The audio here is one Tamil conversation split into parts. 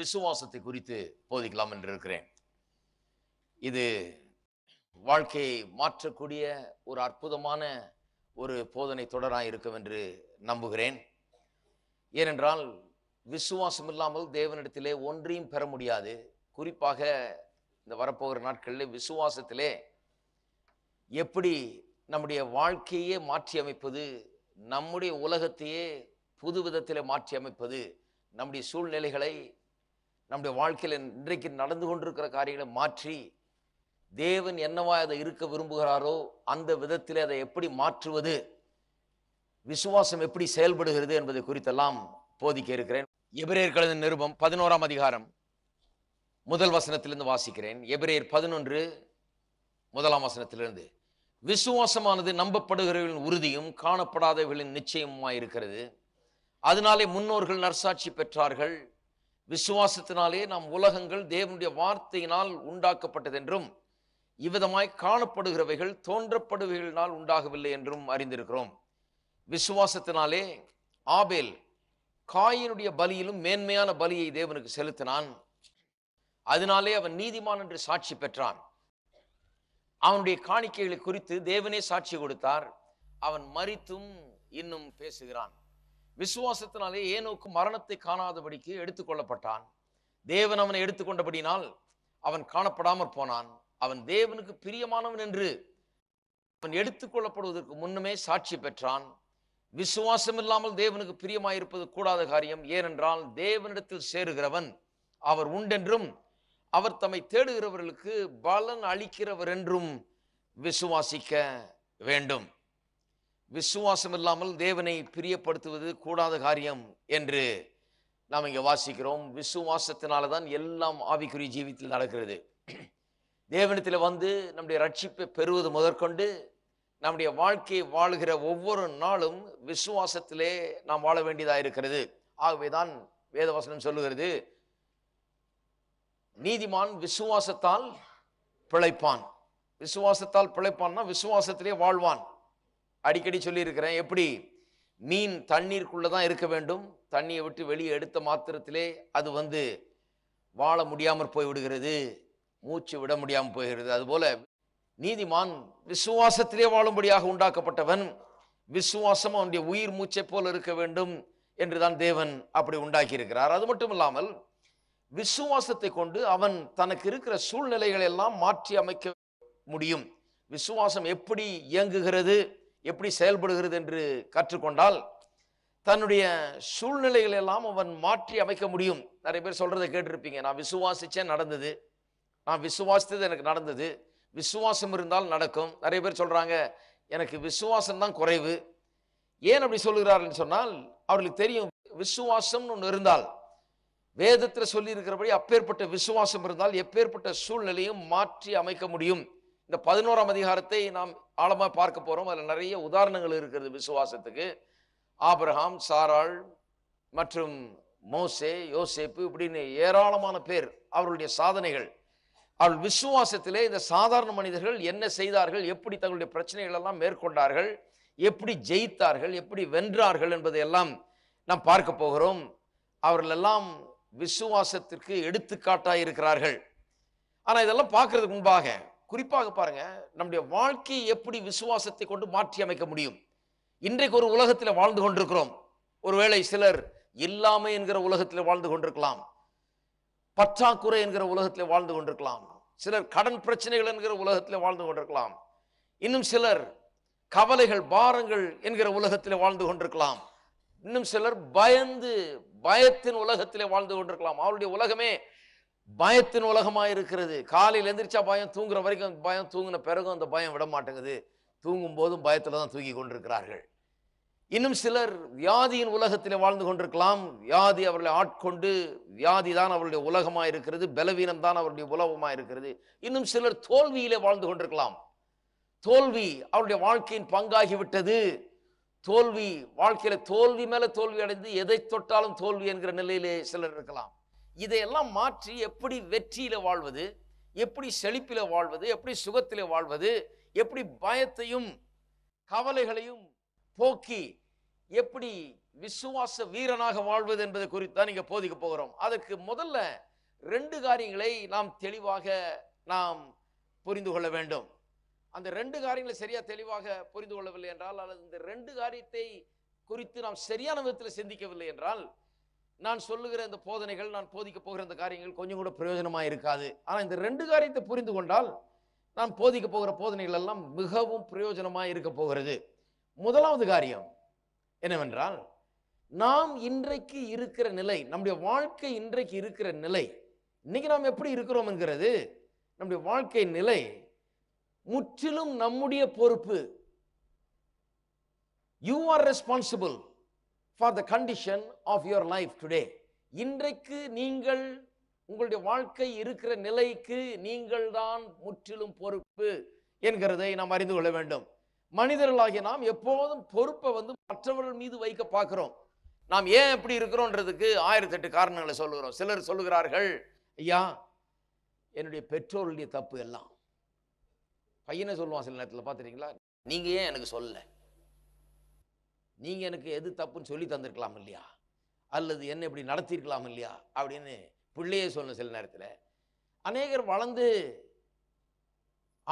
விசுவாசத்தை குறித்து போதிக்கலாம் என்று இருக்கிறேன் இது வாழ்க்கையை மாற்றக்கூடிய ஒரு அற்புதமான ஒரு போதனை தொடராக இருக்கும் என்று நம்புகிறேன் ஏனென்றால் விசுவாசம் இல்லாமல் தேவனிடத்திலே ஒன்றையும் பெற முடியாது குறிப்பாக இந்த வரப்போகிற நாட்களில் விசுவாசத்திலே எப்படி நம்முடைய வாழ்க்கையே மாற்றி அமைப்பது நம்முடைய உலகத்தையே புது விதத்தில் மாற்றி அமைப்பது நம்முடைய சூழ்நிலைகளை நம்முடைய வாழ்க்கையில் இன்றைக்கு நடந்து கொண்டிருக்கிற காரியங்களை மாற்றி தேவன் என்னவா அதை இருக்க விரும்புகிறாரோ அந்த விதத்தில் அதை எப்படி மாற்றுவது விசுவாசம் எப்படி செயல்படுகிறது என்பதை குறித்தெல்லாம் போதிக்க இருக்கிறேன் எபிரேயர்களது நிருபம் பதினோராம் அதிகாரம் முதல் வசனத்திலிருந்து வாசிக்கிறேன் எபிரேயர் பதினொன்று முதலாம் வசனத்திலிருந்து விசுவாசமானது நம்பப்படுகிறவர்களின் உறுதியும் காணப்படாதவர்களின் நிச்சயமாக இருக்கிறது அதனாலே முன்னோர்கள் நற்சாட்சி பெற்றார்கள் விசுவாசத்தினாலே நாம் உலகங்கள் தேவனுடைய வார்த்தையினால் உண்டாக்கப்பட்டதென்றும் இவ்விதமாய் காணப்படுகிறவைகள் தோன்றப்படுவைகளினால் உண்டாகவில்லை என்றும் அறிந்திருக்கிறோம் விசுவாசத்தினாலே ஆபேல் காயினுடைய பலியிலும் மேன்மையான பலியை தேவனுக்கு செலுத்தினான் அதனாலே அவன் நீதிமான் என்று சாட்சி பெற்றான் அவனுடைய காணிக்கைகளை குறித்து தேவனே சாட்சி கொடுத்தார் அவன் மறித்தும் இன்னும் பேசுகிறான் விசுவாசத்தினாலே ஏனோக்கு மரணத்தை காணாதபடிக்கு எடுத்துக்கொள்ளப்பட்டான் தேவன் அவனை எடுத்துக்கொண்டபடினால் அவன் காணப்படாமற் போனான் அவன் தேவனுக்கு பிரியமானவன் என்று அவன் எடுத்துக்கொள்ளப்படுவதற்கு முன்னமே சாட்சி பெற்றான் விசுவாசம் இல்லாமல் தேவனுக்கு பிரியமாயிருப்பது கூடாத காரியம் ஏனென்றால் தேவனிடத்தில் சேருகிறவன் அவர் உண்டென்றும் அவர் தம்மை தேடுகிறவர்களுக்கு பலன் அளிக்கிறவர் என்றும் விசுவாசிக்க வேண்டும் விசுவாசம் இல்லாமல் தேவனை பிரியப்படுத்துவது கூடாத காரியம் என்று நாம் இங்கே வாசிக்கிறோம் விசுவாசத்தினால தான் எல்லாம் ஆவிக்குரிய ஜீவித்தில் நடக்கிறது தேவனத்தில் வந்து நம்முடைய ரட்சிப்பை பெறுவது முதற்கொண்டு நம்முடைய வாழ்க்கையை வாழ்கிற ஒவ்வொரு நாளும் விசுவாசத்திலே நாம் வாழ வேண்டியதாக இருக்கிறது ஆகவே தான் வேதவசனம் சொல்லுகிறது நீதிமான் விசுவாசத்தால் பிழைப்பான் விசுவாசத்தால் பிழைப்பான்னா விசுவாசத்திலே வாழ்வான் அடிக்கடி சொல்லியிருக்கிறேன் எப்படி மீன் தண்ணீருக்குள்ள தான் இருக்க வேண்டும் தண்ணியை விட்டு வெளியே எடுத்த மாத்திரத்திலே அது வந்து வாழ முடியாமற் போய்விடுகிறது மூச்சு விட முடியாமல் போகிறது அதுபோல நீதிமான் விசுவாசத்திலே வாழும்படியாக உண்டாக்கப்பட்டவன் விசுவாசம் அவனுடைய உயிர் மூச்சை போல் இருக்க வேண்டும் என்று தான் தேவன் அப்படி உண்டாக்கி இருக்கிறார் அது மட்டும் இல்லாமல் விசுவாசத்தை கொண்டு அவன் தனக்கு இருக்கிற சூழ்நிலைகளை எல்லாம் மாற்றி அமைக்க முடியும் விசுவாசம் எப்படி இயங்குகிறது எப்படி செயல்படுகிறது என்று கற்றுக்கொண்டால் தன்னுடைய சூழ்நிலைகள் எல்லாம் அவன் மாற்றி அமைக்க முடியும் நிறைய பேர் சொல்கிறத கேட்டிருப்பீங்க நான் விசுவாசித்தேன் நடந்தது நான் விசுவாசித்தது எனக்கு நடந்தது விசுவாசம் இருந்தால் நடக்கும் நிறைய பேர் சொல்கிறாங்க எனக்கு விசுவாசம் தான் குறைவு ஏன் அப்படி சொல்லுகிறார்கள் சொன்னால் அவர்களுக்கு தெரியும் விசுவாசம்னு ஒன்று இருந்தால் வேதத்தில் சொல்லியிருக்கிறபடி அப்பேற்பட்ட விசுவாசம் இருந்தால் எப்பேற்பட்ட சூழ்நிலையும் மாற்றி அமைக்க முடியும் இந்த பதினோராம் அதிகாரத்தை நாம் ஆழமாக பார்க்க போகிறோம் அதில் நிறைய உதாரணங்கள் இருக்கிறது விசுவாசத்துக்கு ஆபிரஹாம் சாராள் மற்றும் மோசே யோசேப்பு இப்படின்னு ஏராளமான பேர் அவருடைய சாதனைகள் அவள் விசுவாசத்திலே இந்த சாதாரண மனிதர்கள் என்ன செய்தார்கள் எப்படி தங்களுடைய பிரச்சனைகள் எல்லாம் மேற்கொண்டார்கள் எப்படி ஜெயித்தார்கள் எப்படி வென்றார்கள் என்பதை எல்லாம் நாம் பார்க்க போகிறோம் அவர்களெல்லாம் விசுவாசத்திற்கு எடுத்துக்காட்டாக இருக்கிறார்கள் ஆனால் இதெல்லாம் பார்க்கறதுக்கு முன்பாக குறிப்பாக பாருங்க நம்முடைய வாழ்க்கையை எப்படி விசுவாசத்தை கொண்டு மாற்றி அமைக்க முடியும் இன்றைக்கு ஒரு உலகத்தில் வாழ்ந்து கொண்டிருக்கிறோம் ஒருவேளை சிலர் இல்லாமை என்கிற உலகத்தில் வாழ்ந்து கொண்டிருக்கலாம் பற்றாக்குறை என்கிற உலகத்தில் வாழ்ந்து கொண்டிருக்கலாம் சிலர் கடன் பிரச்சனைகள் என்கிற உலகத்தில் வாழ்ந்து கொண்டிருக்கலாம் இன்னும் சிலர் கவலைகள் பாரங்கள் என்கிற உலகத்தில் வாழ்ந்து கொண்டிருக்கலாம் இன்னும் சிலர் பயந்து பயத்தின் உலகத்திலே வாழ்ந்து கொண்டிருக்கலாம் அவருடைய உலகமே பயத்தின் உலகமாக இருக்கிறது காலையில் எந்திரிச்சா பயம் தூங்குற வரைக்கும் பயம் தூங்கின பிறகும் அந்த பயம் விட மாட்டேங்குது தூங்கும் போதும் பயத்தில் தான் தூங்கி கொண்டிருக்கிறார்கள் இன்னும் சிலர் வியாதியின் உலகத்தில் வாழ்ந்து கொண்டிருக்கலாம் வியாதி அவர்களை ஆட்கொண்டு வியாதி தான் அவருடைய உலகமாக இருக்கிறது பலவீனம் தான் அவருடைய உலகமாக இருக்கிறது இன்னும் சிலர் தோல்வியிலே வாழ்ந்து கொண்டிருக்கலாம் தோல்வி அவருடைய வாழ்க்கையின் பங்காகிவிட்டது தோல்வி வாழ்க்கையில தோல்வி மேலே தோல்வி அடைந்து எதை தொட்டாலும் தோல்வி என்கிற நிலையிலே சிலர் இருக்கலாம் இதையெல்லாம் மாற்றி எப்படி வெற்றியில் வாழ்வது எப்படி செழிப்பில் வாழ்வது எப்படி சுகத்தில் வாழ்வது எப்படி பயத்தையும் கவலைகளையும் போக்கி எப்படி விசுவாச வீரனாக வாழ்வது என்பது குறித்து தான் இங்கே போதிக்க போகிறோம் அதற்கு முதல்ல ரெண்டு காரியங்களை நாம் தெளிவாக நாம் புரிந்து கொள்ள வேண்டும் அந்த ரெண்டு காரியங்களை சரியாக தெளிவாக புரிந்து கொள்ளவில்லை என்றால் அல்லது இந்த ரெண்டு காரியத்தை குறித்து நாம் சரியான விதத்தில் சிந்திக்கவில்லை என்றால் நான் சொல்லுகிற இந்த போதனைகள் நான் போதிக்க போகிற இந்த காரியங்கள் கொஞ்சம் கூட பிரயோஜனமாக இருக்காது ஆனால் இந்த ரெண்டு காரியத்தை புரிந்து கொண்டால் நான் போதிக்க போகிற போதனைகள் எல்லாம் மிகவும் பிரயோஜனமாக இருக்க போகிறது முதலாவது காரியம் என்னவென்றால் நாம் இன்றைக்கு இருக்கிற நிலை நம்முடைய வாழ்க்கை இன்றைக்கு இருக்கிற நிலை இன்னைக்கு நாம் எப்படி இருக்கிறோம் என்கிறது நம்முடைய வாழ்க்கை நிலை முற்றிலும் நம்முடைய பொறுப்பு you are responsible for the condition of your life today இன்றைக்கு நீங்கள் உங்களுடைய வாழ்க்கை இருக்கிற நிலைக்கு நீங்கள் தான் முற்றிலும் பொறுப்பு என்கிறதை நாம் அறிந்து கொள்ள வேண்டும் மனிதர்களாகிய நாம் எப்போதும் பொறுப்பை வந்து மற்றவர்கள் மீது வைக்க பார்க்குறோம் நாம் ஏன் எப்படி இருக்கிறோன்றதுக்கு ஆயிரத்தெட்டு காரணங்களை சொல்லுகிறோம் சிலர் சொல்லுகிறார்கள் ஐயா என்னுடைய பெற்றோருடைய தப்பு எல்லாம் பையனை சொல்லுவான் சில நேரத்தில் பார்த்துட்டீங்களா நீங்கள் ஏன் எனக்கு சொல்லலை நீங்கள் எனக்கு எது தப்புன்னு சொல்லி தந்திருக்கலாம் இல்லையா அல்லது என்ன இப்படி நடத்தியிருக்கலாம் இல்லையா அப்படின்னு பிள்ளையே சொல்லணும் சில நேரத்தில் அநேகர் வளர்ந்து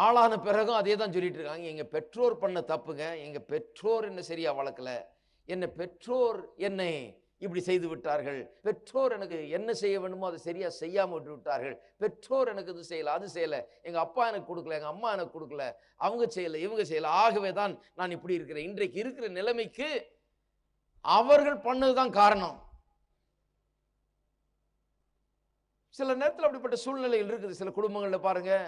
ஆளான பிறகும் அதே தான் சொல்லிட்டு இருக்காங்க எங்கள் பெற்றோர் பண்ண தப்புங்க எங்கள் பெற்றோர் என்ன சரியாக வளர்க்கலை என்னை பெற்றோர் என்னை இப்படி செய்து விட்டார்கள் பெற்றோர் எனக்கு என்ன செய்ய வேணுமோ அதை சரியாக செய்யாமல் விட்டு விட்டார்கள் பெற்றோர் எனக்கு இது செய்யலை அது செய்யலை எங்கள் அப்பா எனக்கு கொடுக்கல எங்கள் அம்மா எனக்கு கொடுக்கல அவங்க செய்யலை இவங்க செய்யலை ஆகவே தான் நான் இப்படி இருக்கிறேன் இன்றைக்கு இருக்கிற நிலைமைக்கு அவர்கள் பண்ணது தான் காரணம் சில நேரத்தில் அப்படிப்பட்ட சூழ்நிலைகள் இருக்குது சில குடும்பங்களில் பாருங்கள்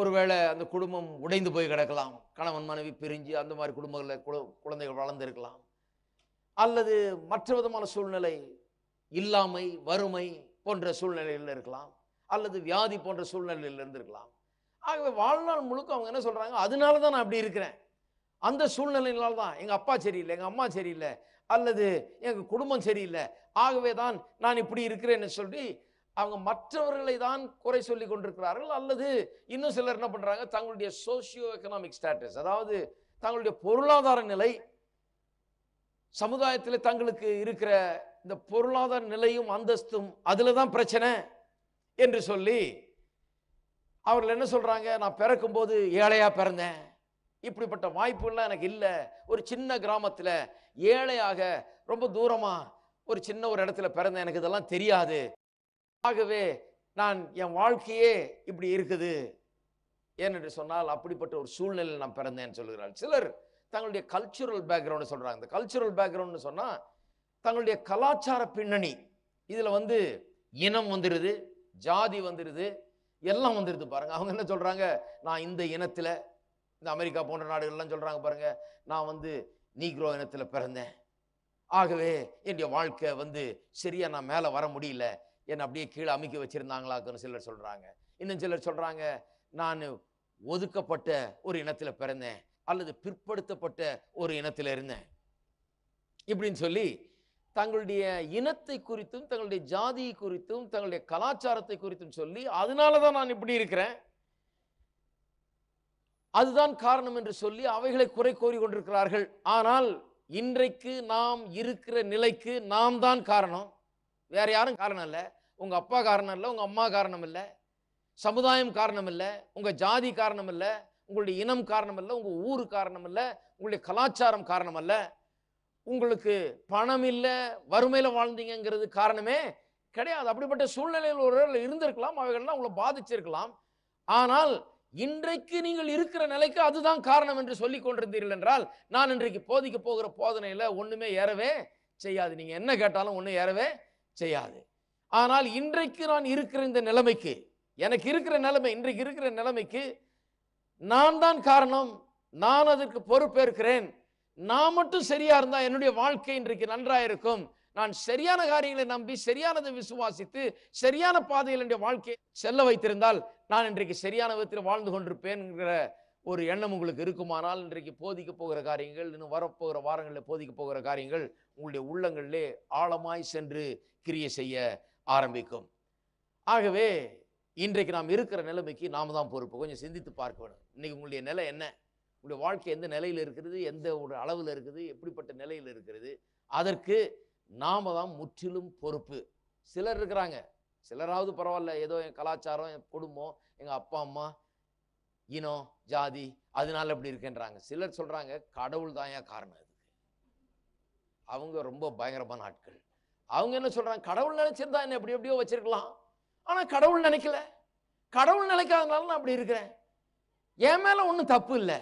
ஒருவேளை அந்த குடும்பம் உடைந்து போய் கிடக்கலாம் கணவன் மனைவி பிரிஞ்சு அந்த மாதிரி குடும்பங்களில் குழந்தைகள் வளர்ந்துருக்கலாம் அல்லது மற்ற விதமான சூழ்நிலை இல்லாமை வறுமை போன்ற சூழ்நிலையில் இருக்கலாம் அல்லது வியாதி போன்ற சூழ்நிலையில் இருந்திருக்கலாம் ஆகவே வாழ்நாள் முழுக்க அவங்க என்ன சொல்கிறாங்க அதனால தான் நான் அப்படி இருக்கிறேன் அந்த சூழ்நிலையினால தான் எங்கள் அப்பா சரியில்லை எங்கள் அம்மா சரியில்லை அல்லது எங்கள் குடும்பம் சரியில்லை ஆகவே தான் நான் இப்படி இருக்கிறேன்னு சொல்லி அவங்க மற்றவர்களை தான் குறை சொல்லி கொண்டிருக்கிறார்கள் அல்லது இன்னும் சிலர் என்ன பண்ணுறாங்க தங்களுடைய சோசியோ எக்கனாமிக் ஸ்டேட்டஸ் அதாவது தங்களுடைய பொருளாதார நிலை சமுதாயத்தில் தங்களுக்கு இருக்கிற இந்த பொருளாதார நிலையும் அந்தஸ்தும் அதில் தான் பிரச்சனை என்று சொல்லி அவர்கள் என்ன சொல்கிறாங்க நான் பிறக்கும்போது ஏழையாக பிறந்தேன் இப்படிப்பட்ட வாய்ப்புலாம் எனக்கு இல்லை ஒரு சின்ன கிராமத்தில் ஏழையாக ரொம்ப தூரமாக ஒரு சின்ன ஒரு இடத்துல பிறந்தேன் எனக்கு இதெல்லாம் தெரியாது ஆகவே நான் என் வாழ்க்கையே இப்படி இருக்குது ஏனென்று சொன்னால் அப்படிப்பட்ட ஒரு சூழ்நிலையில் நான் பிறந்தேன்னு சொல்கிறாள் சிலர் தங்களுடைய கல்ச்சுரல் பேக்ரவுண்ட் சொல்கிறாங்க இந்த கல்ச்சுரல் பேக்ரவுண்ட்னு சொன்னால் தங்களுடைய கலாச்சார பின்னணி இதில் வந்து இனம் வந்துடுது ஜாதி வந்துடுது எல்லாம் வந்துடுது பாருங்கள் அவங்க என்ன சொல்கிறாங்க நான் இந்த இனத்தில் இந்த அமெரிக்கா போன்ற நாடுகள்லாம் சொல்கிறாங்க பாருங்கள் நான் வந்து நீக்ரோ இனத்தில் பிறந்தேன் ஆகவே என்னுடைய வாழ்க்கை வந்து சரியாக நான் மேலே வர முடியல என்னை அப்படியே கீழே அமைக்க வச்சுருந்தாங்களாக்குன்னு சிலர் சொல்கிறாங்க இன்னும் சிலர் சொல்கிறாங்க நான் ஒதுக்கப்பட்ட ஒரு இனத்தில் பிறந்தேன் அல்லது பிற்படுத்தப்பட்ட ஒரு இனத்தில் இருந்தேன் இப்படின்னு சொல்லி தங்களுடைய இனத்தை குறித்தும் தங்களுடைய ஜாதியை குறித்தும் தங்களுடைய கலாச்சாரத்தை குறித்தும் சொல்லி அதனால தான் நான் இப்படி இருக்கிறேன் அதுதான் காரணம் என்று சொல்லி அவைகளை குறை கோரி கொண்டிருக்கிறார்கள் ஆனால் இன்றைக்கு நாம் இருக்கிற நிலைக்கு நாம் தான் காரணம் வேற யாரும் காரணம் இல்லை உங்கள் அப்பா காரணம் இல்லை உங்கள் அம்மா காரணம் இல்லை சமுதாயம் காரணம் இல்லை உங்கள் ஜாதி காரணம் இல்லை உங்களுடைய இனம் காரணம் உங்கள் ஊர் காரணம் உங்களுடைய கலாச்சாரம் காரணம் அல்ல உங்களுக்கு பணம் இல்லை வறுமையில் வாழ்ந்தீங்கிறது காரணமே கிடையாது அப்படிப்பட்ட சூழ்நிலையில் ஒரு இருந்திருக்கலாம் அவைகள்லாம் உங்களை பாதிச்சிருக்கலாம் ஆனால் இன்றைக்கு நீங்கள் இருக்கிற நிலைக்கு அதுதான் காரணம் என்று சொல்லி கொண்டிருந்தீர்கள் என்றால் நான் இன்றைக்கு போதிக்க போகிற போதனையில் ஒன்றுமே ஏறவே செய்யாது நீங்கள் என்ன கேட்டாலும் ஒன்றும் ஏறவே செய்யாது ஆனால் இன்றைக்கு நான் இருக்கிற இந்த நிலைமைக்கு எனக்கு இருக்கிற நிலைமை இன்றைக்கு இருக்கிற நிலைமைக்கு நான் தான் காரணம் நான் அதற்கு பொறுப்பேற்கிறேன் நான் மட்டும் சரியா இருந்தா என்னுடைய வாழ்க்கை இன்றைக்கு நன்றா இருக்கும் நான் சரியான காரியங்களை நம்பி சரியானதை விசுவாசித்து சரியான பாதையில் என்னுடைய வாழ்க்கையை செல்ல வைத்திருந்தால் நான் இன்றைக்கு சரியான விதத்தில் வாழ்ந்து கொண்டிருப்பேன்ங்கிற ஒரு எண்ணம் உங்களுக்கு இருக்குமானால் இன்றைக்கு போதிக்க போகிற காரியங்கள் இன்னும் வரப்போகிற வாரங்களில் போதிக்க போகிற காரியங்கள் உங்களுடைய உள்ளங்களிலே ஆழமாய் சென்று கிரியை செய்ய ஆரம்பிக்கும் ஆகவே இன்றைக்கு நாம் இருக்கிற நிலைமைக்கு நாம் தான் பொறுப்பு கொஞ்சம் சிந்தித்து பார்க்க வேணும் இன்றைக்கி உங்களுடைய நிலை என்ன உங்களுடைய வாழ்க்கை எந்த நிலையில் இருக்கிறது எந்த ஒரு அளவில் இருக்குது எப்படிப்பட்ட நிலையில் இருக்கிறது அதற்கு நாம் தான் முற்றிலும் பொறுப்பு சிலர் இருக்கிறாங்க சிலராவது பரவாயில்ல ஏதோ என் கலாச்சாரம் என் குடும்பம் எங்கள் அப்பா அம்மா இனம் ஜாதி அதனால அப்படி இருக்கின்றாங்க சிலர் சொல்கிறாங்க கடவுள் தான் ஏன் காரணம் அதுக்கு அவங்க ரொம்ப பயங்கரமான ஆட்கள் அவங்க என்ன சொல்கிறாங்க கடவுள் நினச்சிருந்தா என்ன எப்படி எப்படியோ வச்சிருக்கலாம் ஆனால் கடவுள் நினைக்கல கடவுள் நினைக்காதனால நான் அப்படி இருக்கிறேன் என் மேலே ஒன்றும் தப்பு இல்லை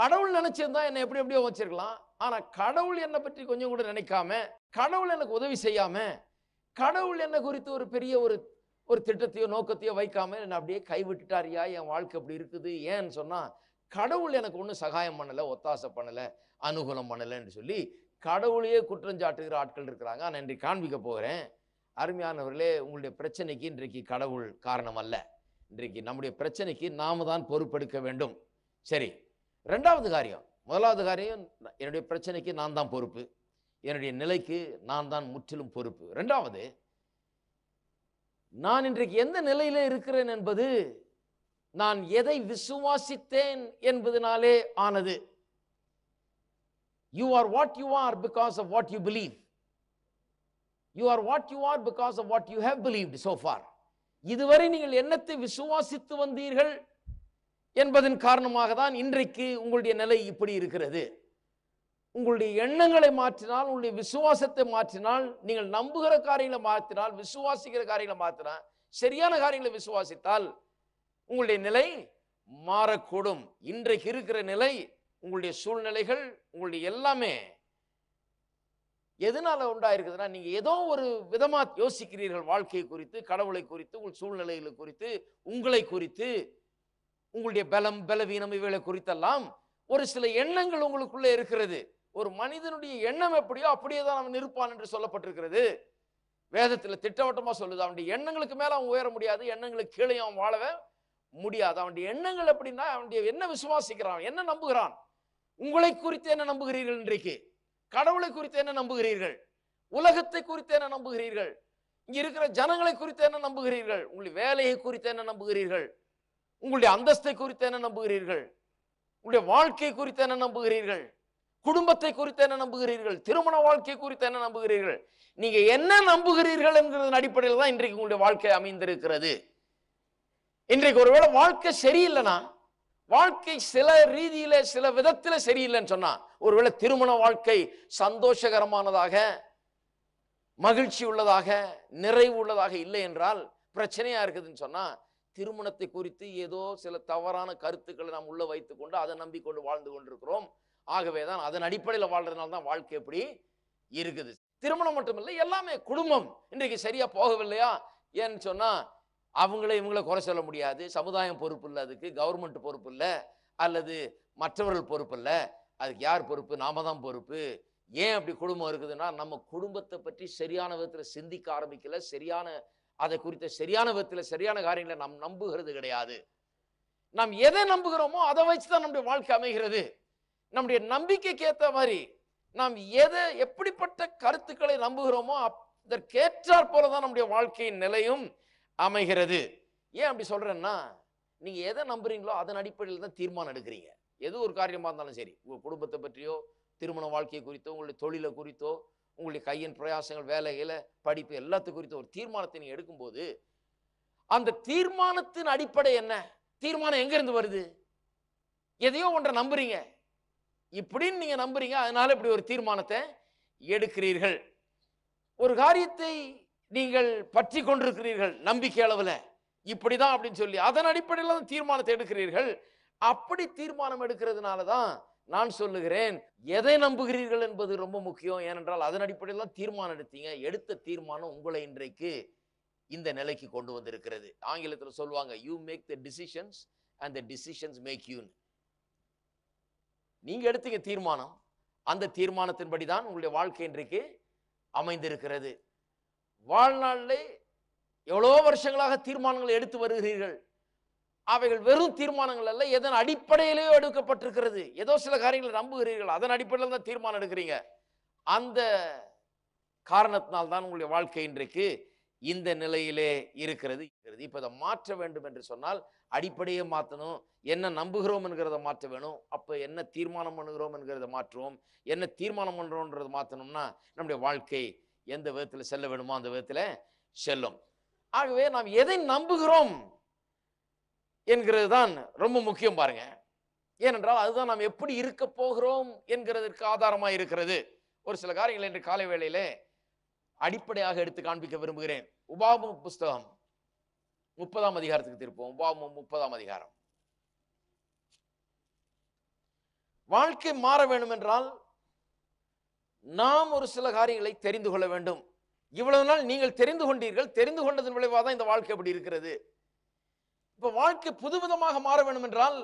கடவுள் நினைச்சிருந்தா என்னை எப்படி எப்படியோ வச்சிருக்கலாம் ஆனால் கடவுள் என்னை பற்றி கொஞ்சம் கூட நினைக்காம கடவுள் எனக்கு உதவி செய்யாம கடவுள் என்ன குறித்து ஒரு பெரிய ஒரு ஒரு திட்டத்தையோ நோக்கத்தையோ வைக்காம என்னை அப்படியே கைவிட்டுட்டாரியா என் வாழ்க்கை அப்படி இருக்குது ஏன்னு சொன்னால் கடவுள் எனக்கு ஒன்றும் சகாயம் பண்ணலை ஒத்தாசை பண்ணலை அனுகூலம் பண்ணலைன்னு சொல்லி கடவுளையே குற்றஞ்சாட்டுகிற ஆட்கள் இருக்கிறாங்க நான் காண்பிக்க போகிறேன் அருமையானவர்களே உங்களுடைய பிரச்சனைக்கு இன்றைக்கு கடவுள் காரணம் அல்ல இன்றைக்கு நம்முடைய பிரச்சனைக்கு நாம தான் பொறுப்பெடுக்க வேண்டும் சரி ரெண்டாவது காரியம் முதலாவது காரியம் என்னுடைய பிரச்சனைக்கு நான் தான் பொறுப்பு என்னுடைய நிலைக்கு நான் தான் முற்றிலும் பொறுப்பு ரெண்டாவது நான் இன்றைக்கு எந்த நிலையில இருக்கிறேன் என்பது நான் எதை விசுவாசித்தேன் என்பதனாலே ஆனது you are what you are because of what you believe you are what you are because of what you have believed so far இதுவரை நீங்கள் என்னத்தை விசுவாசித்து வந்தீர்கள் என்பதன் காரணமாக தான் இன்றைக்கு உங்களுடைய நிலை இப்படி இருக்கிறது உங்களுடைய எண்ணங்களை மாற்றினால் உங்களுடைய விசுவாசத்தை மாற்றினால் நீங்கள் நம்புகிற காரியங்களை மாற்றினால் விசுவாசிக்கிற காரியங்களை மாற்றினால் சரியான காரியங்களை விசுவாசித்தால் உங்களுடைய நிலை மாறக்கூடும் இன்றைக்கு இருக்கிற நிலை உங்களுடைய சூழ்நிலைகள் உங்களுடைய எல்லாமே எதனால உண்டாயிருக்குதுன்னா நீங்கள் ஏதோ ஒரு விதமாக யோசிக்கிறீர்கள் வாழ்க்கையை குறித்து கடவுளை குறித்து உங்கள் சூழ்நிலைகளை குறித்து உங்களை குறித்து உங்களுடைய பலம் பலவீனம் இவைகளை குறித்தெல்லாம் ஒரு சில எண்ணங்கள் உங்களுக்குள்ளே இருக்கிறது ஒரு மனிதனுடைய எண்ணம் எப்படியோ அப்படியே தான் அவன் இருப்பான் என்று சொல்லப்பட்டிருக்கிறது வேதத்தில் திட்டவட்டமாக சொல்லுது அவனுடைய எண்ணங்களுக்கு மேலே அவன் உயர முடியாது எண்ணங்களுக்கு கீழே அவன் வாழவே முடியாது அவனுடைய எண்ணங்கள் எப்படின்னா அவனுடைய என்ன விசுவாசிக்கிறான் என்ன நம்புகிறான் உங்களை குறித்து என்ன நம்புகிறீர்கள் இன்றைக்கு கடவுளை குறித்து என்ன நம்புகிறீர்கள் உலகத்தை குறித்து என்ன நம்புகிறீர்கள் இங்க இருக்கிற ஜனங்களை குறித்து என்ன நம்புகிறீர்கள் உங்களுடைய வேலையை குறித்து என்ன நம்புகிறீர்கள் உங்களுடைய அந்தஸ்தை குறித்து என்ன நம்புகிறீர்கள் உங்களுடைய வாழ்க்கை குறித்து என்ன நம்புகிறீர்கள் குடும்பத்தை குறித்து என்ன நம்புகிறீர்கள் திருமண வாழ்க்கை குறித்து என்ன நம்புகிறீர்கள் நீங்க என்ன நம்புகிறீர்கள் என்கிறது அடிப்படையில் தான் இன்றைக்கு உங்களுடைய வாழ்க்கை அமைந்திருக்கிறது இன்றைக்கு ஒருவேளை வாழ்க்கை சரியில்லைன்னா வாழ்க்கை சில ரீதியில சில விதத்துல சரியில்லைன்னு சொன்னா ஒருவேளை திருமண வாழ்க்கை சந்தோஷகரமானதாக மகிழ்ச்சி உள்ளதாக நிறைவு உள்ளதாக இல்லை என்றால் பிரச்சனையா இருக்குதுன்னு சொன்னா திருமணத்தை குறித்து ஏதோ சில தவறான கருத்துக்களை நாம் உள்ள வைத்துக்கொண்டு அதை நம்பிக்கொண்டு வாழ்ந்து கொண்டிருக்கிறோம் ஆகவே தான் அதன் அடிப்படையில் வாழ்றதுனால தான் வாழ்க்கை எப்படி இருக்குது திருமணம் மட்டுமில்லை எல்லாமே குடும்பம் இன்றைக்கு சரியா போகவில்லையா ஏன்னு சொன்னா அவங்கள இவங்கள குறை சொல்ல முடியாது சமுதாயம் பொறுப்பு இல்லை அதுக்கு கவர்மெண்ட் பொறுப்பு இல்லை அல்லது மற்றவர்கள் பொறுப்பு இல்லை அதுக்கு யார் பொறுப்பு நாம தான் பொறுப்பு ஏன் அப்படி குடும்பம் இருக்குதுன்னா நம்ம குடும்பத்தை பற்றி சரியான விதத்தில் சிந்திக்க ஆரம்பிக்கல சரியான அதை குறித்த சரியான விதத்தில் சரியான காரியங்களை நாம் நம்புகிறது கிடையாது நாம் எதை நம்புகிறோமோ அதை வச்சு தான் நம்முடைய வாழ்க்கை அமைகிறது நம்முடைய நம்பிக்கைக்கு ஏற்ற மாதிரி நாம் எதை எப்படிப்பட்ட கருத்துக்களை நம்புகிறோமோ அதற்கேற்றாற் போல தான் நம்முடைய வாழ்க்கையின் நிலையும் அமைகிறது ஏன் அப்படி சொல்கிறேன்னா நீங்கள் எதை நம்புறீங்களோ அதன் அடிப்படையில் தான் தீர்மானம் எடுக்கிறீங்க எது ஒரு காரியமாக இருந்தாலும் சரி உங்கள் குடும்பத்தை பற்றியோ திருமண வாழ்க்கை குறித்தோ உங்களுடைய தொழிலை குறித்தோ உங்களுடைய கையின் பிரயாசங்கள் வேலைகளை படிப்பு எல்லாத்து குறித்த ஒரு தீர்மானத்தை நீங்கள் எடுக்கும்போது அந்த தீர்மானத்தின் அடிப்படை என்ன தீர்மானம் எங்கேருந்து வருது எதையோ ஒன்றை நம்புறீங்க இப்படின்னு நீங்கள் நம்புறீங்க அதனால இப்படி ஒரு தீர்மானத்தை எடுக்கிறீர்கள் ஒரு காரியத்தை நீங்கள் பற்றி கொண்டிருக்கிறீர்கள் நம்பிக்கை அளவில் இப்படிதான் அப்படின்னு சொல்லி அதன் அடிப்படையில் தான் தீர்மானத்தை எடுக்கிறீர்கள் அப்படி தீர்மானம் எடுக்கிறதுனால தான் நான் சொல்லுகிறேன் எதை நம்புகிறீர்கள் என்பது ரொம்ப முக்கியம் ஏனென்றால் அதன் அடிப்படையில் தான் தீர்மானம் எடுத்தீங்க எடுத்த தீர்மானம் உங்களை இன்றைக்கு இந்த நிலைக்கு கொண்டு வந்திருக்கிறது ஆங்கிலத்தில் சொல்லுவாங்க you make the decisions and the decisions make யூன்னு நீங்கள் எடுத்தீங்க தீர்மானம் அந்த தீர்மானத்தின்படி தான் உங்களுடைய வாழ்க்கை இன்றைக்கு அமைந்திருக்கிறது வாழ்நாளில் எவ்வளோ வருஷங்களாக தீர்மானங்கள் எடுத்து வருகிறீர்கள் அவைகள் வெறும் தீர்மானங்கள் அல்ல எதன் அடிப்படையிலேயோ எடுக்கப்பட்டிருக்கிறது ஏதோ சில காரியங்களை நம்புகிறீர்கள் அதன் அடிப்படையில் தான் தீர்மானம் எடுக்கிறீங்க அந்த காரணத்தினால் தான் உங்களுடைய வாழ்க்கை இன்றைக்கு இந்த நிலையிலே இருக்கிறது இருக்கிறது இப்போ இதை மாற்ற வேண்டும் என்று சொன்னால் அடிப்படையை மாற்றணும் என்ன நம்புகிறோம் என்கிறத மாற்ற வேணும் அப்போ என்ன தீர்மானம் பண்ணுகிறோம் என்கிறத மாற்றுவோம் என்ன தீர்மானம் பண்ணுறோன்றதை மாற்றணும்னா நம்முடைய வாழ்க்கை எந்த விதத்தில் செல்ல வேணுமோ அந்த விதத்தில் செல்லும் ஆகவே நாம் எதை நம்புகிறோம் என்கிறது தான் ரொம்ப முக்கியம் பாருங்க ஏனென்றால் அதுதான் நாம் எப்படி இருக்க போகிறோம் என்கிறதற்கு ஆதாரமாக இருக்கிறது ஒரு சில காரியங்கள் இன்று காலை வேளையில அடிப்படையாக எடுத்து காண்பிக்க விரும்புகிறேன் உபாபம் புஸ்தகம் முப்பதாம் அதிகாரத்துக்கு திருப்போம் உபாபம் முப்பதாம் அதிகாரம் வாழ்க்கை மாற வேண்டும் என்றால் நாம் ஒரு சில காரியங்களை தெரிந்து கொள்ள வேண்டும் இவ்வளவு நாள் நீங்கள் தெரிந்து கொண்டீர்கள் தெரிந்து கொண்டதன் விளைவாக தான் இந்த வாழ்க்கை அப்படி இருக்கிறது இப்போ வாழ்க்கை புதுவிதமாக மாற வேண்டும் என்றால்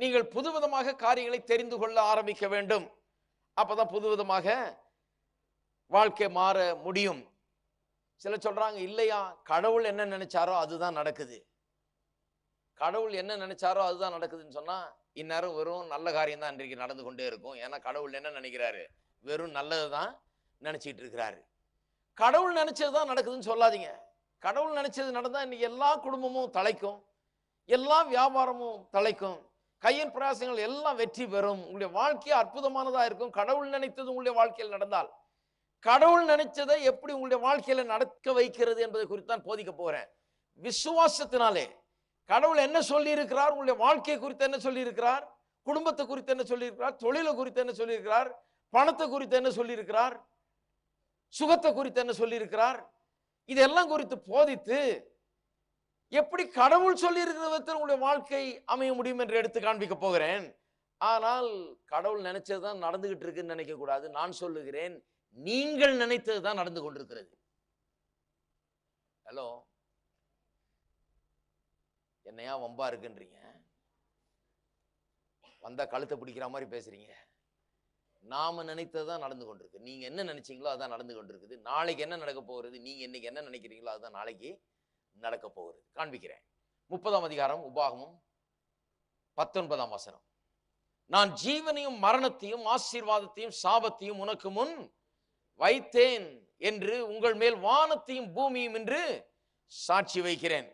நீங்கள் புதுவிதமாக காரியங்களை தெரிந்து கொள்ள ஆரம்பிக்க வேண்டும் அப்போதான் புதுவிதமாக வாழ்க்கை மாற முடியும் சில சொல்றாங்க இல்லையா கடவுள் என்ன நினைச்சாரோ அதுதான் நடக்குது கடவுள் என்ன நினைச்சாரோ அதுதான் நடக்குதுன்னு சொன்னா இந்நேரம் வெறும் நல்ல காரியம் தான் இன்றைக்கு நடந்து கொண்டே இருக்கும் ஏன்னா கடவுள் என்ன நினைக்கிறாரு வெறும் நல்லது தான் நினச்சிட்டு இருக்கிறாரு கடவுள் நினச்சது தான் நடக்குதுன்னு சொல்லாதீங்க கடவுள் நினச்சது நடந்தால் இன்றைக்கி எல்லா குடும்பமும் தலைக்கும் எல்லா வியாபாரமும் தலைக்கும் கையின் பிரயாசங்கள் எல்லாம் வெற்றி பெறும் உங்களுடைய வாழ்க்கையை அற்புதமானதாக இருக்கும் கடவுள் நினைத்தது உங்களுடைய வாழ்க்கையில் நடந்தால் கடவுள் நினைச்சதை எப்படி உங்களுடைய வாழ்க்கையில் நடக்க வைக்கிறது என்பதை குறித்து தான் போதிக்க போகிறேன் விசுவாசத்தினாலே கடவுள் என்ன சொல்லியிருக்கிறார் உங்களுடைய வாழ்க்கை குறித்து என்ன சொல்லியிருக்கிறார் குடும்பத்தை குறித்து என்ன சொல்லியிருக்கிறார் தொழிலை குறித்து என்ன சொல்லியிருக்கிறார் பணத்தை குறித்து என்ன சொல்லியிருக்கிறார் சுகத்தை குறித்து என்ன சொல்லியிருக்கிறார் இதெல்லாம் குறித்து போதித்து எப்படி கடவுள் சொல்லியிருக்கிற விதத்தில் உங்களுடைய வாழ்க்கை அமைய முடியும் என்று எடுத்து காண்பிக்க போகிறேன் ஆனால் கடவுள் நினைச்சது தான் நடந்துகிட்டு இருக்குன்னு நினைக்கக்கூடாது நான் சொல்லுகிறேன் நீங்கள் நினைத்தது தான் நடந்து கொண்டிருக்கிறது ஹலோ என்னையா வம்பா இருக்குன்றீங்க வந்தால் கழுத்தை பிடிக்கிற மாதிரி பேசுகிறீங்க நாம் நினைத்தது தான் நடந்து கொண்டிருக்கு நீங்கள் என்ன நினச்சிங்களோ அதான் நடந்து கொண்டிருக்குது நாளைக்கு என்ன நடக்க போகிறது நீங்கள் இன்றைக்கி என்ன நினைக்கிறீங்களோ அதுதான் நாளைக்கு நடக்க போகிறது காண்பிக்கிறேன் முப்பதாம் அதிகாரம் உபாகமும் பத்தொன்பதாம் வசனம் நான் ஜீவனையும் மரணத்தையும் ஆசீர்வாதத்தையும் சாபத்தையும் உனக்கு முன் வைத்தேன் என்று உங்கள் மேல் வானத்தையும் பூமியும் என்று சாட்சி வைக்கிறேன்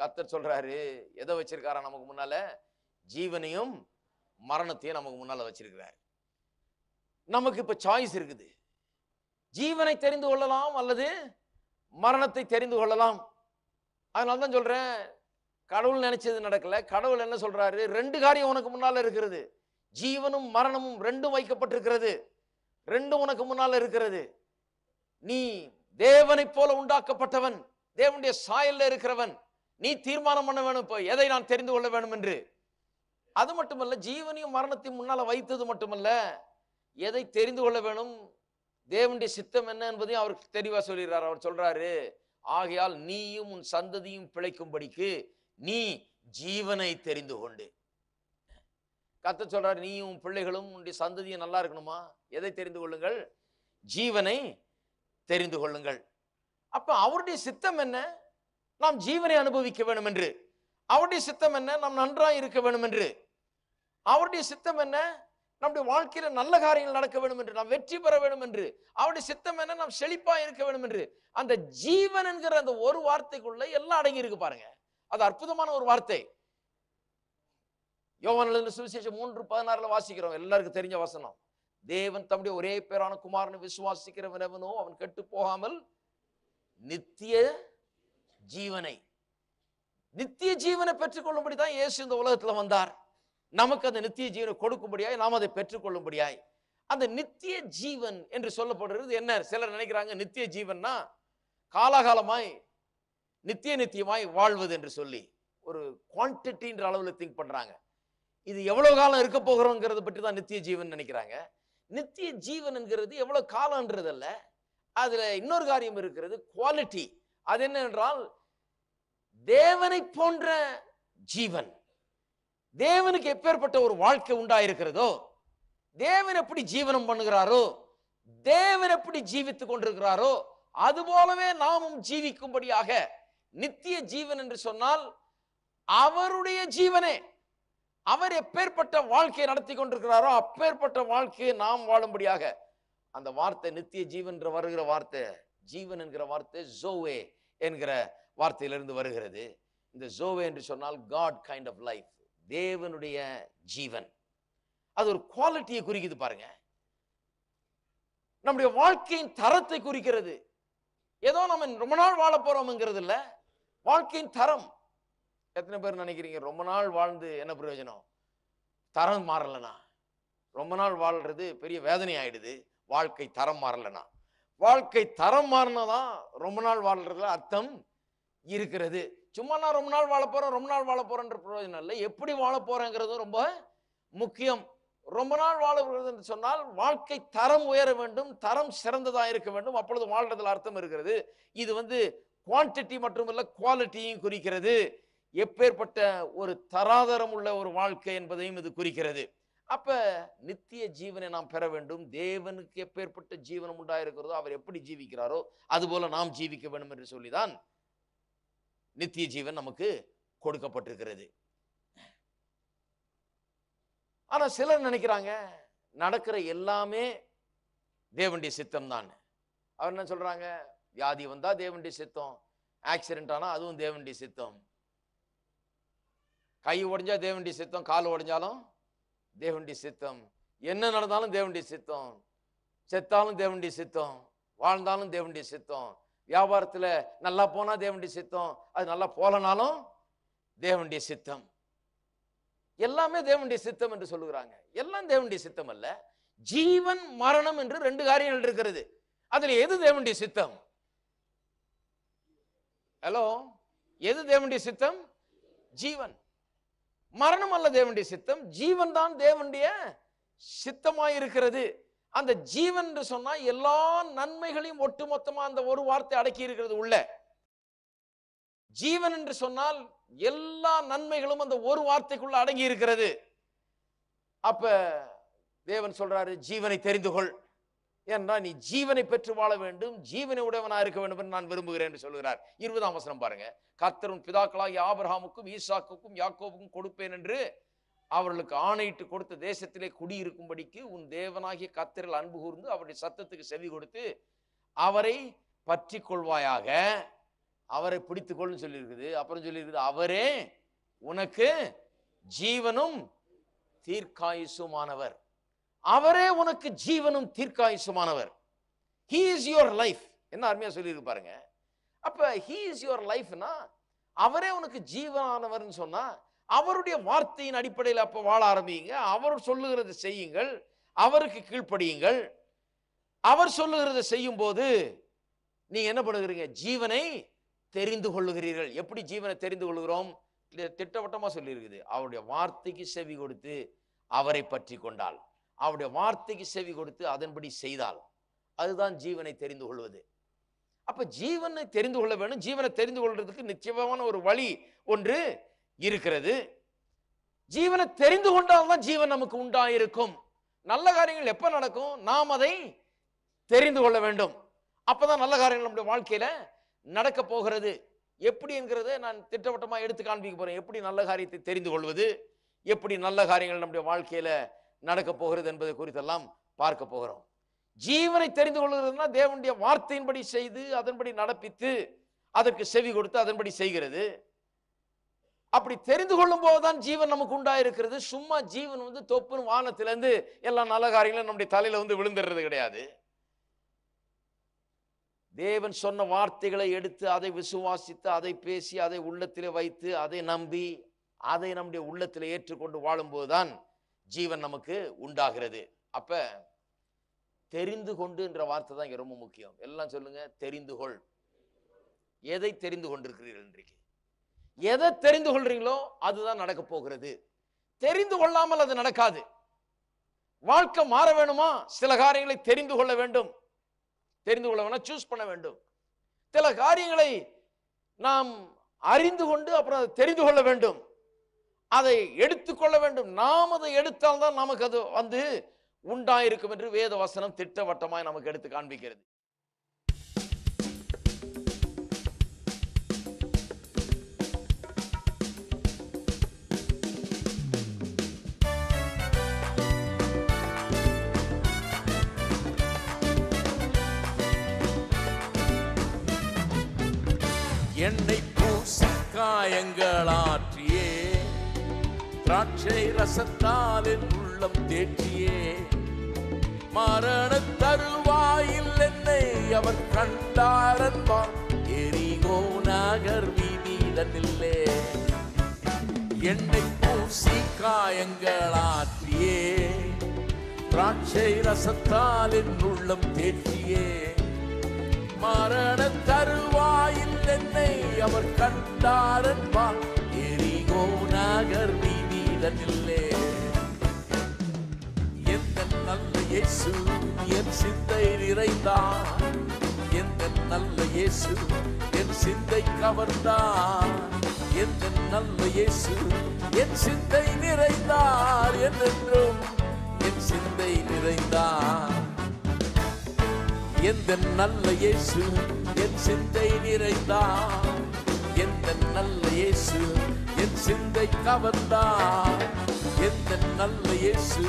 கத்தர் சொல்றாரு எதை வச்சிருக்காரா நமக்கு முன்னால ஜீவனையும் மரணத்தையும் நமக்கு முன்னால வச்சிருக்கிறார் நமக்கு இப்ப சாய்ஸ் இருக்குது ஜீவனை தெரிந்து கொள்ளலாம் அல்லது மரணத்தை தெரிந்து கொள்ளலாம் அதனால தான் சொல்றேன் கடவுள் நினைச்சது நடக்கல கடவுள் என்ன சொல்றாரு ரெண்டு காரியம் உனக்கு முன்னால இருக்கிறது ஜீவனும் மரணமும் ரெண்டும் வைக்கப்பட்டிருக்கிறது ரெண்டும் உனக்கு முன்னால இருக்கிறது நீ தேவனை போல உண்டாக்கப்பட்டவன் தேவனுடைய சாயல்ல இருக்கிறவன் நீ தீர்மானம் பண்ண வேணும் இப்போ எதை நான் தெரிந்து கொள்ள வேணும் என்று அது மட்டுமல்ல ஜீவனையும் மரணத்தையும் முன்னால் வைத்தது மட்டுமல்ல எதை தெரிந்து கொள்ள வேணும் தேவனுடைய சித்தம் என்ன என்பதையும் அவருக்கு தெரிவாக சொல்லிடுறார் அவர் சொல்றாரு ஆகையால் நீயும் உன் சந்ததியும் பிழைக்கும்படிக்கு நீ ஜீவனை தெரிந்து கொண்டு கத்த சொல்றாரு நீயும் பிள்ளைகளும் உன்னுடைய சந்ததியும் நல்லா இருக்கணுமா எதை தெரிந்து கொள்ளுங்கள் ஜீவனை தெரிந்து கொள்ளுங்கள் அப்ப அவருடைய சித்தம் என்ன நாம் ஜீவனை அனுபவிக்க வேண்டும் என்று அவருடைய சித்தம் என்ன நாம் நன்றாக இருக்க வேண்டும் என்று அவருடைய சித்தம் என்ன நம்முடைய வாழ்க்கையில நல்ல காரியங்கள் நடக்க வேண்டும் என்று நாம் வெற்றி பெற வேண்டும் என்று அவருடைய சித்தம் என்ன நாம் செழிப்பா இருக்க வேண்டும் என்று அந்த ஜீவன் என்கிற அந்த ஒரு வார்த்தைக்குள்ள எல்லாம் அடங்கி இருக்கு பாருங்க அது அற்புதமான ஒரு வார்த்தை யோவனிலிருந்து சுவிசேஷம் மூன்று பதினாறுல வாசிக்கிறோம் எல்லாருக்கும் தெரிஞ்ச வசனம் தேவன் தம்முடைய ஒரே பேரான குமாரனை விசுவாசிக்கிறவன் எவனோ அவன் கெட்டு போகாமல் நித்திய ஜீவனை நித்திய ஜீவனை பெற்றுக்கொள்ளும்படி தான் இயேசு இந்த உலகத்தில் வந்தார் நமக்கு அந்த நித்திய ஜீவனை கொடுக்கும்படியாய் நாம் அதை பெற்றுக்கொள்ளும்படியாய் அந்த நித்திய ஜீவன் என்று சொல்லப்படுறது என்ன சிலர் நினைக்கிறாங்க நித்திய ஜீவன்னா காலாகாலமாய் நித்திய நித்தியமாய் வாழ்வது என்று சொல்லி ஒரு குவான்டிட்டின்ற அளவில் திங்க் பண்ணுறாங்க இது எவ்வளோ காலம் இருக்க போகிறோங்கிறத பற்றி தான் நித்திய ஜீவன் நினைக்கிறாங்க நித்திய ஜீவன்ங்கிறது எவ்வளோ காலன்றதல்ல அதில் இன்னொரு காரியம் இருக்கிறது குவாலிட்டி அது என்னென்றால் தேவனை போன்ற ஜீவன் தேவனுக்கு எப்பேற்பட்ட ஒரு வாழ்க்கை உண்டாயிருக்கிறதோ தேவன் எப்படி ஜீவனம் பண்ணுகிறாரோ தேவன் எப்படி ஜீவித்து கொண்டிருக்கிறாரோ அது போலவே நாமும் ஜீவிக்கும்படியாக நித்திய ஜீவன் என்று சொன்னால் அவருடைய ஜீவனே அவர் எப்பேற்பட்ட வாழ்க்கையை நடத்தி கொண்டிருக்கிறாரோ அப்பேற்பட்ட வாழ்க்கையை நாம் வாழும்படியாக அந்த வார்த்தை நித்திய ஜீவன் வருகிற வார்த்தை ஜீவன் என்கிற வார்த்தை ஜோவே என்கிற வார்த்தையிலிருந்து வருகிறது இந்த ஜோவே என்று சொன்னால் காட் கைண்ட் ஆஃப் லைஃப் தேவனுடைய ஜீவன் அது ஒரு குவாலிட்டியை குறிக்குது பாருங்க நம்முடைய வாழ்க்கையின் தரத்தை குறிக்கிறது ஏதோ நம்ம ரொம்ப நாள் வாழ போறோம்ங்கிறது இல்லை வாழ்க்கையின் தரம் எத்தனை பேர் நினைக்கிறீங்க ரொம்ப நாள் வாழ்ந்து என்ன பிரயோஜனம் தரம் மாறலனா ரொம்ப நாள் வாழ்றது பெரிய வேதனை ஆயிடுது வாழ்க்கை தரம் மாறலனா வாழ்க்கை தரம் மாறினதான் ரொம்ப நாள் வாழ்றதுல அர்த்தம் இருக்கிறது சும்மா நான் ரொம்ப நாள் வாழ போகிறேன் ரொம்ப நாள் வாழ போகிறேன்ற பிரயோஜனம் இல்லை எப்படி வாழ போறேங்கிறது ரொம்ப முக்கியம் ரொம்ப நாள் வாழப்படுகிறது என்று சொன்னால் வாழ்க்கை தரம் உயர வேண்டும் தரம் சிறந்ததாக இருக்க வேண்டும் அப்பொழுது வாழ்றதுல அர்த்தம் இருக்கிறது இது வந்து குவான்டிட்டி மற்றும் இல்லை குவாலிட்டியும் குறிக்கிறது எப்பேற்பட்ட ஒரு தராதரம் உள்ள ஒரு வாழ்க்கை என்பதையும் இது குறிக்கிறது அப்ப நித்திய ஜீவனை நாம் பெற வேண்டும் தேவனுக்கு எப்பேற்பட்ட ஜீவனம் உண்டாயிருக்கிறதோ அவர் எப்படி ஜீவிக்கிறாரோ அதுபோல நாம் ஜீவிக்க வேண்டும் என்று சொல்லிதான் நித்திய ஜீவன் நமக்கு கொடுக்கப்பட்டிருக்கிறது ஆனால் சிலர் நினைக்கிறாங்க நடக்கிற எல்லாமே தேவண்டி சித்தம் தான் அவர் என்ன சொல்கிறாங்க வியாதி வந்தால் தேவண்டி சித்தம் ஆக்சிடென்ட் ஆனால் அதுவும் தேவண்டி சித்தம் கை உடஞ்சா தேவண்டி சித்தம் கால் உடஞ்சாலும் தேவண்டி சித்தம் என்ன நடந்தாலும் தேவண்டி சித்தம் செத்தாலும் தேவண்டி சித்தம் வாழ்ந்தாலும் தேவண்டி சித்தம் வியாபாரத்தில் நல்லா போனால் தேவண்டிய சித்தம் அது நல்லா போகலனாலும் தேவண்டிய சித்தம் எல்லாமே தேவண்டிய சித்தம் என்று சொல்லுகிறாங்க எல்லாம் தேவண்டிய சித்தம் அல்ல ஜீவன் மரணம் என்று ரெண்டு காரியங்கள் இருக்கிறது அதில் எது தேவண்டிய சித்தம் ஹலோ எது தேவண்டிய சித்தம் ஜீவன் மரணம் அல்ல தேவண்டிய சித்தம் ஜீவன் தான் தேவண்டிய சித்தமாயிருக்கிறது அந்த ஜீவன் என்று சொன்னா எல்லா நன்மைகளையும் ஒட்டுமொத்தமா அந்த ஒரு வார்த்தை அடக்கி இருக்கிறது உள்ள ஜீவன் என்று சொன்னால் எல்லா நன்மைகளும் அந்த ஒரு வார்த்தைக்குள்ள அடங்கி இருக்கிறது அப்ப தேவன் சொல்றாரு ஜீவனை தெரிந்து கொள் என்றால் நீ ஜீவனை பெற்று வாழ வேண்டும் ஜீவனை உடையவனா இருக்க வேண்டும் என்று நான் விரும்புகிறேன் என்று சொல்கிறார் இருபதாம் வசனம் பாருங்க கத்தரும் பிதாக்களாகிய ஆபிரஹாமுக்கும் ஈசாக்குக்கும் யாக்கோவுக்கும் கொடுப்பேன் என்று அவர்களுக்கு ஆணையிட்டு கொடுத்த தேசத்திலே குடியிருக்கும்படிக்கு உன் தேவனாகிய கத்திரல் அன்பு கூர்ந்து அவருடைய சத்தத்துக்கு செவி கொடுத்து அவரை பற்றி கொள்வாயாக அவரை கொள்ளு சொல்லியிருக்குது அப்புறம் சொல்லியிருக்குது அவரே உனக்கு ஜீவனும் தீர்க்காயுசுமானவர் அவரே உனக்கு ஜீவனும் தீர்க்காயுசுமானவர் ஹீ இஸ் யுவர் லைஃப் என்ன அருமையாக சொல்லியிருக்கு பாருங்க அப்போ ஹீ இஸ் யுவர் லைஃப்னா அவரே உனக்கு ஜீவனானவர்னு சொன்னால் அவருடைய வார்த்தையின் அடிப்படையில் அப்போ வாழ ஆரம்பிங்க அவர் சொல்லுகிறது செய்யுங்கள் அவருக்கு கீழ்ப்படியுங்கள் அவர் சொல்லுகிறத செய்யும் போது நீங்க என்ன பண்ணுகிறீங்க ஜீவனை தெரிந்து கொள்ளுகிறீர்கள் எப்படி ஜீவனை தெரிந்து கொள்கிறோம் திட்டவட்டமாக சொல்லியிருக்குது அவருடைய வார்த்தைக்கு செவி கொடுத்து அவரை பற்றி கொண்டால் அவருடைய வார்த்தைக்கு செவி கொடுத்து அதன்படி செய்தால் அதுதான் ஜீவனை தெரிந்து கொள்வது அப்போ ஜீவனை தெரிந்து கொள்ள வேண்டும் ஜீவனை தெரிந்து கொள்றதுக்கு நிச்சயமான ஒரு வழி ஒன்று இருக்கிறது ஜீவனை தெரிந்து கொண்டால் தான் ஜீவன் நமக்கு உண்டாயிருக்கும் நல்ல காரியங்கள் எப்போ நடக்கும் நாம் அதை தெரிந்து கொள்ள வேண்டும் அப்போதான் நல்ல காரியங்கள் நம்முடைய வாழ்க்கையில் நடக்க போகிறது எப்படி என்கிறத நான் திட்டவட்டமாக எடுத்து காண்பிக்க போகிறேன் எப்படி நல்ல காரியத்தை தெரிந்து கொள்வது எப்படி நல்ல காரியங்கள் நம்முடைய வாழ்க்கையில் நடக்க போகிறது என்பதை குறித்தெல்லாம் பார்க்க போகிறோம் ஜீவனை தெரிந்து கொள்கிறதுனா தேவனுடைய வார்த்தையின்படி செய்து அதன்படி நடப்பித்து அதற்கு செவி கொடுத்து அதன்படி செய்கிறது அப்படி தெரிந்து கொள்ளும் போதுதான் ஜீவன் நமக்கு உண்டாயிருக்கிறது சும்மா ஜீவன் வந்து தொப்புன்னு வானத்திலேருந்து எல்லா நல்ல காரியங்களும் நம்முடைய தலையில வந்து விழுந்துடுறது கிடையாது தேவன் சொன்ன வார்த்தைகளை எடுத்து அதை விசுவாசித்து அதை பேசி அதை உள்ளத்தில் வைத்து அதை நம்பி அதை நம்முடைய உள்ளத்தில் ஏற்றுக்கொண்டு வாழும்போது தான் ஜீவன் நமக்கு உண்டாகிறது அப்ப தெரிந்து கொண்டு என்ற வார்த்தை தான் இங்க ரொம்ப முக்கியம் எல்லாம் சொல்லுங்க தெரிந்து கொள் எதை தெரிந்து கொண்டிருக்கிறீர்கள் இன்றைக்கு எதை தெரிந்து கொள்றீங்களோ அதுதான் நடக்க போகிறது தெரிந்து கொள்ளாமல் அது நடக்காது வாழ்க்கை மாற வேணுமா சில காரியங்களை தெரிந்து கொள்ள வேண்டும் தெரிந்து கொள்ள வேணா சூஸ் பண்ண வேண்டும் சில காரியங்களை நாம் அறிந்து கொண்டு அப்புறம் அதை தெரிந்து கொள்ள வேண்டும் அதை எடுத்துக்கொள்ள வேண்டும் நாம் அதை எடுத்தால்தான் நமக்கு அது வந்து உண்டாயிருக்கும் என்று வேத வசனம் திட்டவட்டமாய் நமக்கு எடுத்து காண்பிக்கிறது என்னை பூசி காயங்களாற்றியே திராட்சை ரசத்தால் என் உள்ளம் தேற்றியே மரண தருவாயில் என்னை அவர் கண்டாரன்பார் எரிகோ நகர் வீதியிடனில்லே என்னை பூசி காயங்களாற்றியே திராட்சை ரசத்தால் உள்ளம் தேற்றியே மரண தருவாயில் என்னை அவர் கண்டாரன்பால் எரிகோ நகர் நீதிடனில்லே எந்த நல்ல இயேசு என் சிந்தை நிறைந்தான் எந்த நல்ல இயேசு என் சிந்தை கவர்ந்தான் எந்த நல்ல இயேசு என் சிந்தை நிறைந்தார் என்றென்றும் என் சிந்தை நிறைந்தார் எந்த நல்ல இயேசு என் சிந்தை நிறைந்தா எந்த நல்ல இயேசு என் சிந்தை கவர்ந்தா எந்த நல்ல இயேசு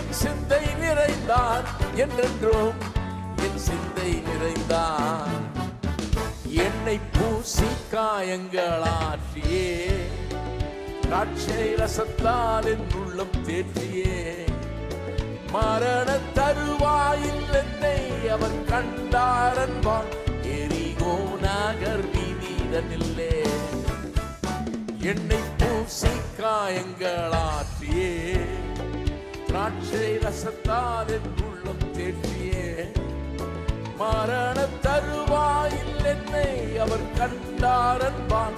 என் சிந்தை நிறைந்தார் என்றென்றும் என் சிந்தை நிறைந்தார் என்னை பூசி காயங்களாற்றியே காட்சியை ரசத்தால் என் உள்ளம் தேற்றியே மரண தருவாயில் என்னை அவர் கண்டாரன்பான் எரிகோ நகர் வீதிதனில்லே என்னை பூசி காயங்களாற்றியே திராட்சை ரசத்தால் என் உள்ளம் தேற்றியே மரண தருவாயில் என்னை அவர் கண்டாரன்பான்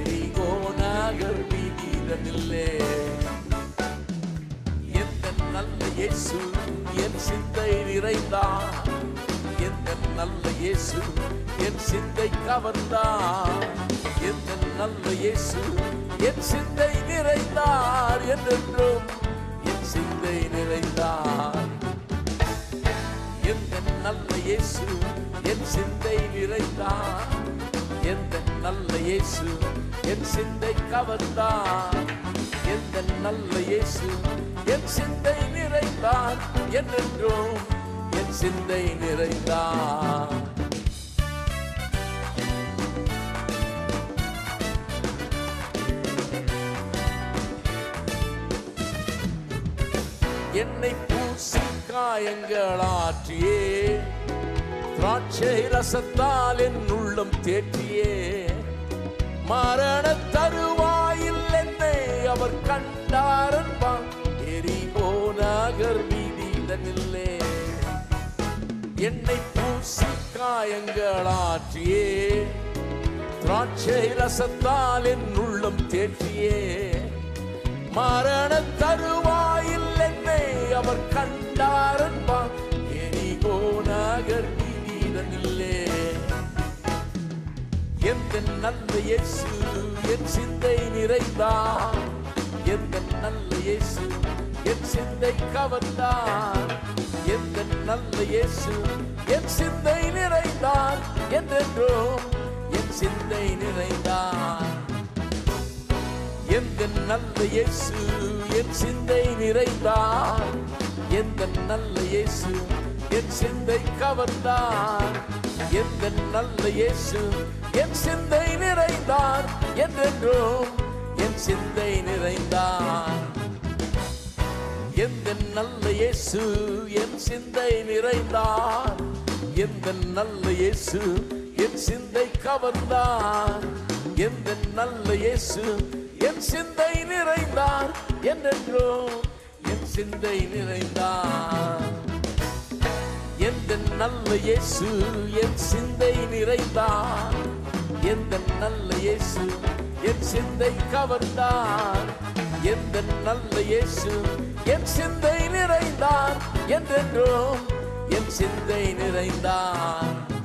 எரிகோ நகர் வீதிதனில்லே இயேசு என் சிந்தை நிறைந்தா என்ன நல்ல இயேசு என் சிந்தை கவர்ந்தா என்ன நல்ல இயேசு என் சிந்தை நிறைந்தார் என்றென்றும் என் சிந்தை நிறைந்தார் எந்த நல்ல இயேசு என் சிந்தை நிறைந்தார் எந்த நல்ல இயேசு என் சிந்தை கவர்ந்தார் எந்த நல்ல இயேசு என் சிந்தை நிறைந்தான் என்றென்றும் என் சிந்தை நிறைந்தான் என்னை பூசி காயங்களாற்றியே திராட்சை ரசத்தால் என் உள்ளம் தேற்றியே மரண தரு என்னை பூசி காயங்கள் ஆற்றியே திராட்சை ரசத்தால் என் உள்ளம் தேற்றியே மரண தருவாயில் என்னை அவர் கண்டாரன்பா எனிகோ நகர் நீதனில்லே எந்த நல்ல இயேசு என் சிந்தை நிறைந்தா எந்த நல்ல இயேசு என் சிந்தை கவர்ந்தான் எந்த நல்ல இயேசு என் சிந்தை நிறைந்தான் என்றென்றோம் என் சிந்தை நிறைந்தான் எந்த நல்ல இயேசு என் சிந்தை நிறைந்தான் எந்த நல்ல இயேசு என் சிந்தை கவர்ந்தான் எந்த நல்ல இயேசு என் சிந்தை நிறைந்தான் என்றென்றோம் என் சிந்தை நிறைந்தான் எந்த நல்ல இயேசு என் சிந்தை நிறைந்தார் எந்த நல்ல இயேசு என் சிந்தை கவர்ந்தார் எந்த நல்ல இயேசு என் சிந்தை நிறைந்தார் என்றென்றோ என் சிந்தை நிறைந்தார் எந்த நல்ல இயேசு என் சிந்தை நிறைந்தார் எந்த நல்ல இயேசு என் சிந்தை கவர்ந்தார் எந்த நல்ல இயேசு என் சிந்தை நிறைந்தார் என்றென்றும் என் சிந்தை நிறைந்தார்